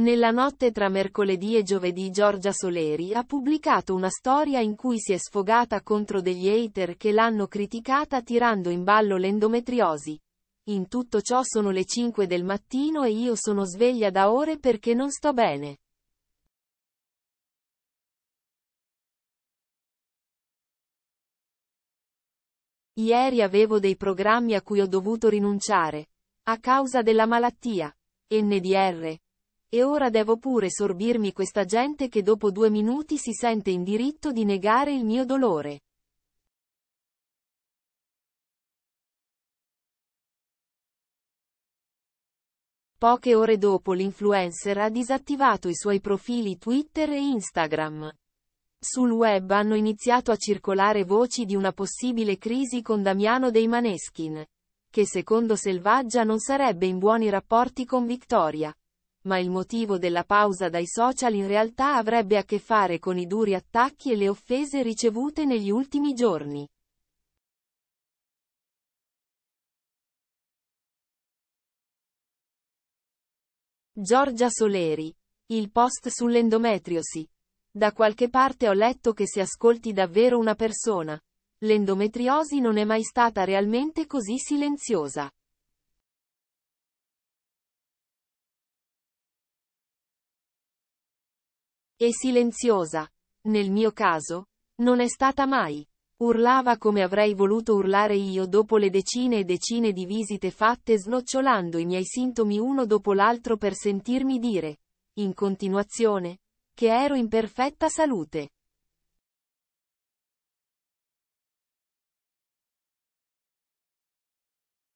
Nella notte tra mercoledì e giovedì Giorgia Soleri ha pubblicato una storia in cui si è sfogata contro degli hater che l'hanno criticata tirando in ballo l'endometriosi. In tutto ciò sono le 5 del mattino e io sono sveglia da ore perché non sto bene. Ieri avevo dei programmi a cui ho dovuto rinunciare. A causa della malattia. NDR. E ora devo pure sorbirmi questa gente che dopo due minuti si sente in diritto di negare il mio dolore. Poche ore dopo l'influencer ha disattivato i suoi profili Twitter e Instagram. Sul web hanno iniziato a circolare voci di una possibile crisi con Damiano dei Maneskin, che secondo Selvaggia non sarebbe in buoni rapporti con Victoria ma il motivo della pausa dai social in realtà avrebbe a che fare con i duri attacchi e le offese ricevute negli ultimi giorni. Giorgia Soleri. Il post sull'endometriosi. Da qualche parte ho letto che se ascolti davvero una persona, l'endometriosi non è mai stata realmente così silenziosa. e silenziosa. Nel mio caso, non è stata mai. Urlava come avrei voluto urlare io dopo le decine e decine di visite fatte snocciolando i miei sintomi uno dopo l'altro per sentirmi dire, in continuazione, che ero in perfetta salute.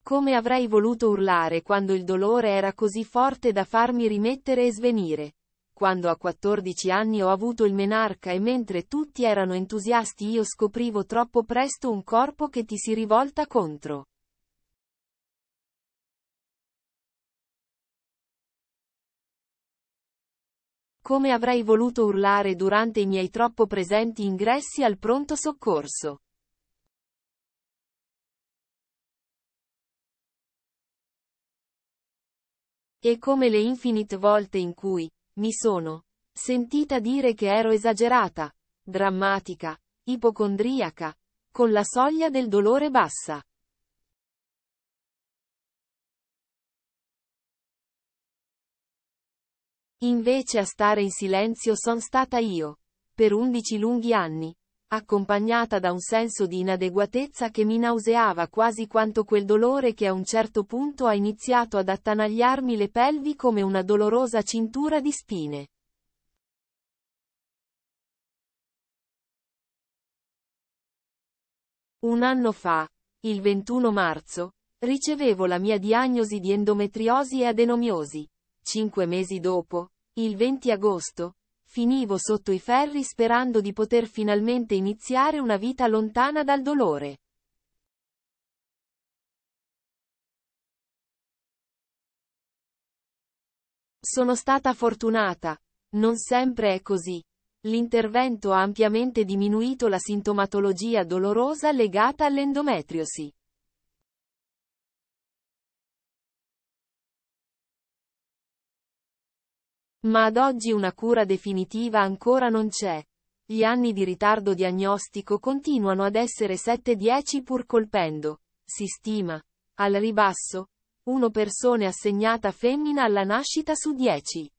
Come avrei voluto urlare quando il dolore era così forte da farmi rimettere e svenire. Quando a 14 anni ho avuto il menarca e mentre tutti erano entusiasti io scoprivo troppo presto un corpo che ti si rivolta contro. Come avrei voluto urlare durante i miei troppo presenti ingressi al pronto soccorso. e come le infinite volte in cui, mi sono sentita dire che ero esagerata, drammatica, ipocondriaca, con la soglia del dolore bassa. Invece a stare in silenzio son stata io, per undici lunghi anni, accompagnata da un senso di inadeguatezza che mi nauseava quasi quanto quel dolore che a un certo punto ha iniziato ad attanagliarmi le pelvi come una dolorosa cintura di spine. Un anno fa, il 21 marzo, ricevevo la mia diagnosi di endometriosi e adenomiosi. Cinque mesi dopo, il 20 agosto, finivo sotto i ferri sperando di poter finalmente iniziare una vita lontana dal dolore. Sono stata fortunata. Non sempre è così. L'intervento ha ampiamente diminuito la sintomatologia dolorosa legata all'endometriosi. Ma ad oggi una cura definitiva ancora non c'è. Gli anni di ritardo diagnostico continuano ad essere 7-10 pur colpendo, si stima, al ribasso, una persona assegnata femmina alla nascita su 10.